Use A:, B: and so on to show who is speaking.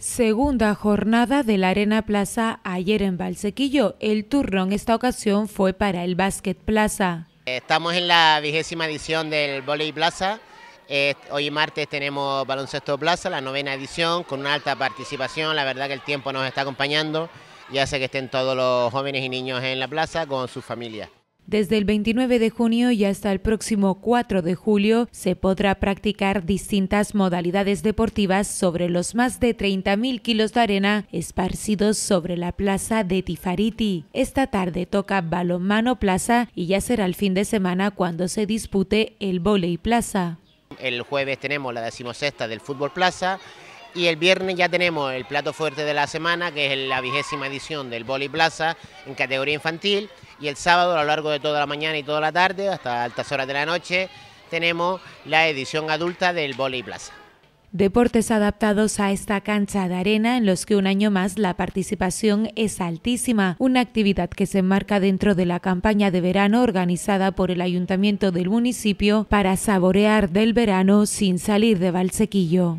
A: Segunda jornada de la Arena Plaza ayer en Valsequillo. El turno en esta ocasión fue para el Basket Plaza.
B: Estamos en la vigésima edición del Voley Plaza. Eh, hoy martes tenemos Baloncesto Plaza, la novena edición, con una alta participación. La verdad que el tiempo nos está acompañando y hace que estén todos los jóvenes y niños en la plaza con sus familias.
A: Desde el 29 de junio y hasta el próximo 4 de julio se podrá practicar distintas modalidades deportivas sobre los más de 30.000 kilos de arena esparcidos sobre la plaza de Tifariti. Esta tarde toca balonmano plaza y ya será el fin de semana cuando se dispute el volei plaza.
B: El jueves tenemos la decimosexta del fútbol plaza y el viernes ya tenemos el plato fuerte de la semana, que es la vigésima edición del Voley Plaza en categoría infantil y el sábado a lo largo de toda la mañana y toda la tarde hasta altas horas de la noche tenemos la edición adulta del Voley Plaza.
A: Deportes adaptados a esta cancha de arena en los que un año más la participación es altísima, una actividad que se enmarca dentro de la campaña de verano organizada por el ayuntamiento del municipio para saborear del verano sin salir de Valsequillo.